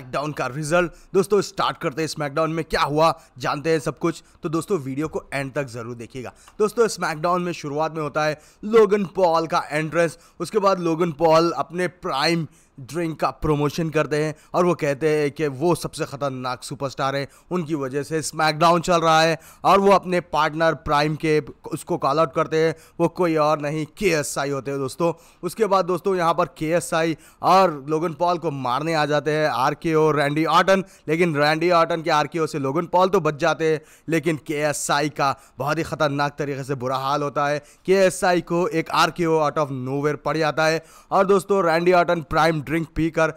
SmackDown का result दोस्तों start करते हैं स्मैकडाउन में क्या हुआ जानते हैं सब कुछ तो दोस्तों वीडियो को एंड तक जरूर देखिएगा दोस्तों स्मैकडाउन में शुरुआत में होता है लोगन पॉल का एंट्रेंस उसके बाद लोगन पॉल अपने प्राइम ड्रिंक का प्रमोशन करते हैं और वो कहते हैं कि वो सबसे ख़तरनाक सुपरस्टार है उनकी वजह से स्मैकडाउन चल रहा है और वो अपने पार्टनर प्राइम के उसको कॉल आउट करते हैं वो कोई और नहीं के एस आई होते हैं दोस्तों उसके बाद दोस्तों यहाँ पर के एस आई और लोगन पॉल को मारने आ जाते हैं आर के ओ रैंडी आर्टन लेकिन रैंडी आर्टन के आर के ओ से लोगन पॉल तो बच जाते हैं लेकिन के एस आई का बहुत ही ख़तरनाक तरीके से बुरा हाल होता है के एस आई को एक आर के ओ आउट ऑफ नोवेयर पड़ जाता है और दोस्तों रैंडी आर्टन प्राइम ड्रिंक पीकर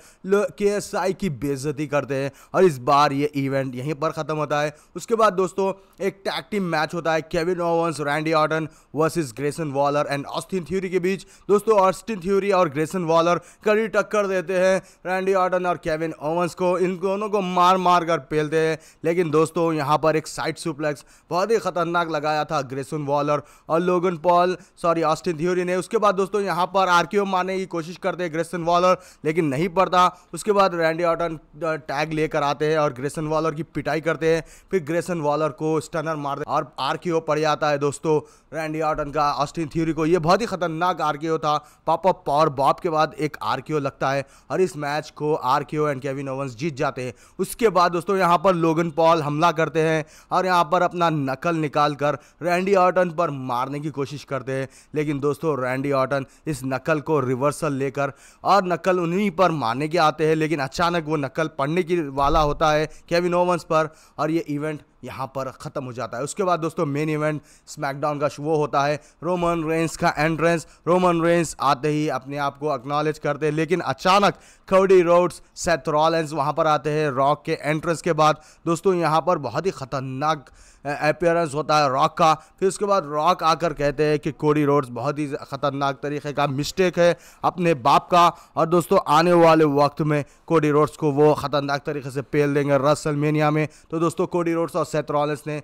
के एस आई की बेजती करते हैं और इस बार ये इवेंट यहीं पर ख़त्म होता है उसके बाद दोस्तों एक टैग टीम मैच होता है Kevin Owens Randy Orton versus Grayson Waller and Austin Theory के बीच दोस्तों ऑस्टिन थ्यूरी और ग्रेसन वॉलर कड़ी टक्कर देते हैं रैंडी ऑर्डन और केविन ओवंस को इन दोनों को मार मार कर पेलते हैं लेकिन दोस्तों यहाँ पर एक साइड सुप्लेक्स बहुत ही खतरनाक लगाया था ग्रेसन वॉलर और Logan Paul sorry Austin theory ने उसके बाद दोस्तों यहाँ पर आरक्यू मारने की कोशिश करते हैं ग्रेसन वॉलर लेकिन नहीं पड़ता उसके बाद रैंडी ऑटन टैग लेकर आते हैं और ग्रेसन वॉलर की पिटाई करते हैं फिर ग्रेसन वॉलर को स्टनर मार और आर पड़ जाता है दोस्तों रैंडी ऑटन का ऑस्टिन थ्योरी को ये बहुत ही खतरनाक आर था पापा पावर बॉप के बाद एक आर लगता है और इस मैच को आर एंड केविन ओवंस जीत जाते हैं उसके बाद दोस्तों यहाँ पर लोगन पॉल हमला करते हैं और यहाँ पर अपना नकल निकाल कर रैंडी ऑटन पर मारने की कोशिश करते हैं लेकिन दोस्तों रैंडी ऑटन इस नकल को रिवर्सल लेकर और नकल उन्हीं पर मारने के आते हैं लेकिन अचानक वो नकल पढ़ने की वाला होता है केविन ओवंस पर और ये इवेंट यहाँ पर ख़त्म हो जाता है उसके बाद दोस्तों मेन इवेंट स्मैकडाउन का वो होता है रोमन रेंस का एंट्रेंस रोमन रेंस आते ही अपने आप को अक्नॉलेज करते हैं लेकिन अचानक कवडी रोड्स सेथ रॉलेंस वहाँ पर आते हैं रॉक के एंट्रेंस के बाद दोस्तों यहाँ पर बहुत ही ख़तरनाक अपियरेंस होता है रॉक का फिर उसके बाद रॉक आकर कहते हैं कि कोडी रोड्स बहुत ही ख़तरनाक तरीके का मिस्टेक है अपने बाप का और दोस्तों आने वाले वक्त में कोडी रोड्स को वो ख़तरनाक तरीके से पेल देंगे रसल में तो दोस्तों कोडी रोड्स और सेथ रॉलिस ने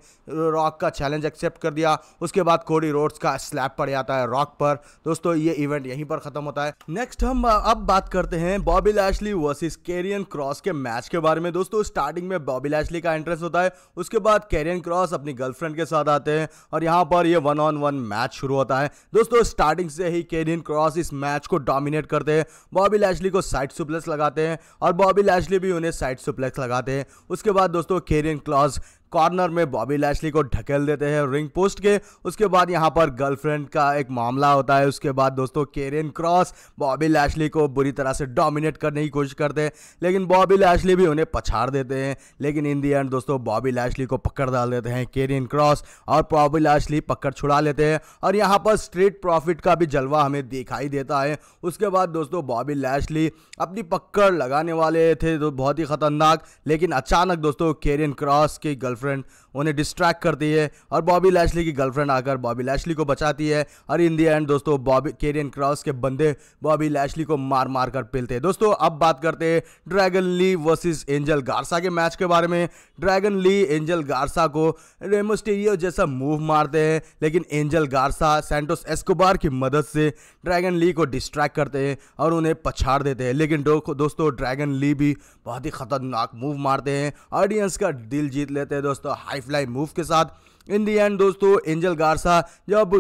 रॉक का चैलेंज एक्सेप्ट कर दिया उसके बाद कोडी रोड्स का स्लैप पड़ जाता है रॉक पर दोस्तों ये इवेंट यहीं पर खत्म होता है नेक्स्ट हम अब बात करते हैं Bobby Lashley versus Karrion Kross के मैच के बारे में दोस्तों स्टार्टिंग में बॉबी लैशली का एंट्रेंस होता है उसके बाद कैरियन क्रॉस अपनी गर्लफ्रेंड के साथ आते हैं और यहाँ पर यह वन ऑन वन मैच शुरू होता है दोस्तों स्टार्टिंग से ही कैरियन क्रॉस इस मैच को डोमिनेट करते हैं बॉबी लैशली को साइड सुप्लेक्स लगाते हैं और बॉबी लैशली भी उन्हें साइड सुप्लेक्स लगाते हैं उसके बाद दोस्तों कैरियन क्रॉस कॉर्नर में बॉबी लैशली को ढकेल देते हैं रिंग पोस्ट के उसके बाद यहाँ पर गर्लफ्रेंड का एक मामला होता है उसके बाद दोस्तों केरियन क्रॉस बॉबी लैशली को बुरी तरह से डोमिनेट करने की कोशिश करते हैं लेकिन बॉबी लैशली भी उन्हें पछाड़ देते हैं लेकिन इन दी एंड दोस्तों बॉबी लैशली को पकड़ डाल देते हैं केरियन क्रॉस और बॉबी लैशली पकड़ छुड़ा लेते हैं और यहाँ पर स्ट्रीट प्रॉफिट का भी जलवा हमें दिखाई देता है उसके बाद दोस्तों बॉबी लैशली अपनी पकड़ लगाने वाले थे तो बहुत ही खतरनाक लेकिन अचानक दोस्तों केरियन क्रॉस की गर्लफ्रेंड गर्लफ्रेंड उन्हें डिस्ट्रैक्ट करती है और बॉबी लैशली की गर्लफ्रेंड आकर बॉबी लैशली को बचाती है और इन दी एंड दोस्तों बॉबी केरियन क्रॉस के बंदे बॉबी लैशली को मार मार कर पिलते हैं दोस्तों अब बात करते हैं Dragon Lee versus Angel Garza के मैच के बारे में ड्रैगन ली एंजल गार्सा को रेमोस्टेरियो जैसा मूव मारते हैं लेकिन एंजल गार्सा सेंटोस एस्कोबार की मदद से ड्रैगन ली को डिस्ट्रैक्ट करते हैं और उन्हें पछाड़ देते हैं लेकिन दोस्तों ड्रैगन ली भी बहुत ही खतरनाक मूव मारते हैं ऑडियंस का दिल जीत लेते हैं दोस्तों दोस्तों हाई फ्लाई मूव के साथ इन दी एंड दोस्तों एंजल गार्सा जब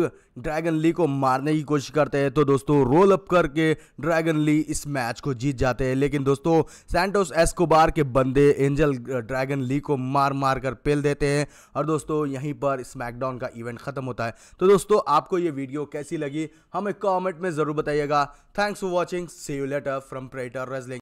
ड्रैगन ली को मारने की कोशिश करते हैं तो दोस्तों रोल अप करके ड्रैगन ली इस मैच को जीत जाते हैं लेकिन दोस्तों सैंटोस एस्कोबार के बंदे एंजल ड्रैगन ली को मार मार कर पेल देते हैं और दोस्तों यहीं पर स्मैकडाउन का इवेंट ख़त्म होता है तो दोस्तों आपको ये वीडियो कैसी लगी हमें कॉमेंट में ज़रूर बताइएगा thanks for watching see you later from Prater रेजलिंग